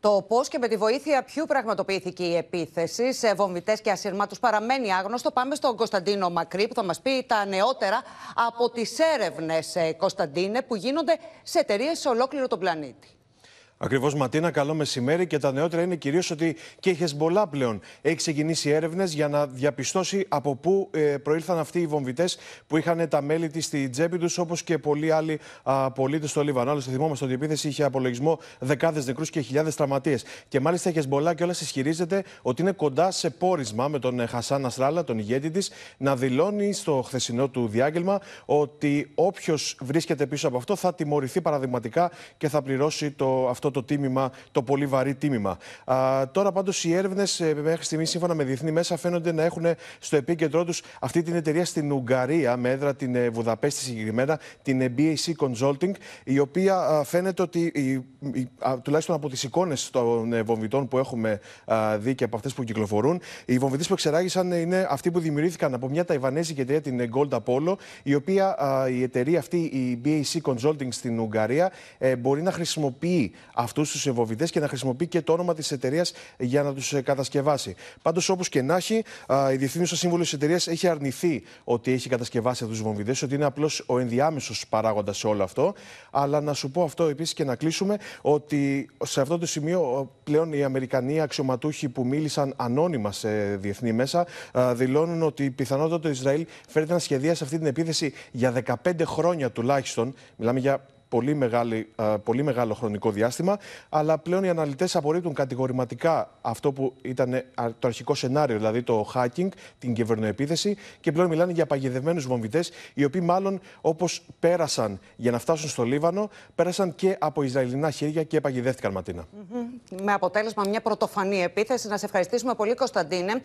Το πώ και με τη βοήθεια ποιου πραγματοποιήθηκε η επίθεση σε βομβητές και ασύρματου παραμένει άγνωστο. Πάμε στον Κωνσταντίνο Μακρύ, που θα μας πει τα νεότερα από τις έρευνες, ε, Κωνσταντίνε, που γίνονται σε εταιρείες σε ολόκληρο τον πλανήτη. Ακριβώς, Ματίνα, καλό μεσημέρι. Και τα νεότερα είναι κυρίως ότι και η Χεσμολά πλέον έχει ξεκινήσει έρευνες για να διαπιστώσει από πού ε, προήλθαν αυτοί οι βομβητές που είχαν τα μέλη της στη τσέπη τους, όπως και πολλοί άλλοι πολίτες στο Λίβανο. Άλλωστε, θυμόμαστε ότι η επίθεση είχε απολογισμό δεκάδες νεκρούς και χιλιάδες τραυματίες. Και μάλιστα η Χεσμολά κιόλας ισχυρίζεται ότι είναι κοντά σε πόρισμα με τον ε, Χασάν Αστράλα, τον ηγέτη της, να δηλώνει στο χθεσινό του διάγγελμα ότι όποιος βρίσκεται πίσω από αυτό θα τιμωρηθεί παραδειγματικά και θα πληρώσει το, αυτό το τίμημα, το πολύ βαρύ τίμημα. Α, τώρα πάντως οι έρευνες ε, μέχρι στιγμής, σύμφωνα με διεθνή μέσα, φαίνονται να έχουν στο επίκεντρό τους αυτή την εταιρεία στην Ουγγαρία, με έδρα την ε, Βουδαπέστη συγκεκριμένα, την BAC Consulting, η οποία φαίνεται ότι, τουλάχιστον από τις εικόνες των ε, βομβητών που έχουμε δει και από αυτές που κυκλοφορούν, οι βομβητές που εξεράγησαν είναι αυτοί που δημιουργήθηκαν από μια ταϊβανέζικη εταιρεία, την Gold Apollo, η οποία η εταιρεία αυτή, η BAC Consulting στην Ουγγαρία, μπορεί να χρησιμοποιεί αυτούς τους ευοβιδέ και να χρησιμοποιεί και το όνομα της εταιρείας για να τους ε, κατασκευάσει. Πάντως, όπως και να έχει, η διευθύνουσα σύμβουλος της εταιρείας έχει αρνηθεί ότι έχει κατασκευάσει αυτούς τους βομβιδέ, ότι είναι απλώς ο ενδιάμεσος παράγοντας σε όλο αυτό. Αλλά να σου πω αυτό επίσης και να κλείσουμε, ότι σε αυτό το σημείο πλέον οι Αμερικανοί αξιωματούχοι που μίλησαν ανώνυμα σε διεθνή μέσα δηλώνουν ότι πιθανότατα το Ισραήλ φέρεται να σχεδιάσει αυτή την επίθεση για 15 χρόνια τουλάχιστον. Μιλάμε για πολύ, ε, πολύ μεγάλο χρονικό διάστημα. Αλλά πλέον οι αναλυτές απορρίπτουν κατηγορηματικά αυτό που ήταν ε, το αρχικό σενάριο, δηλαδή το hacking, την κυβερνοεπίθεση. Και πλέον μιλάνε για παγιδευμένους βομβητές, οι οποίοι μάλλον όπως πέρασαν για να φτάσουν στο Λίβανο, πέρασαν και από Ισραηλινά χέρια και παγιδεύτηκαν, Με αποτέλεσμα μια πρωτοφανή επίθεση. Να σε ευχαριστήσουμε πολύ, Κωνσταντίνε.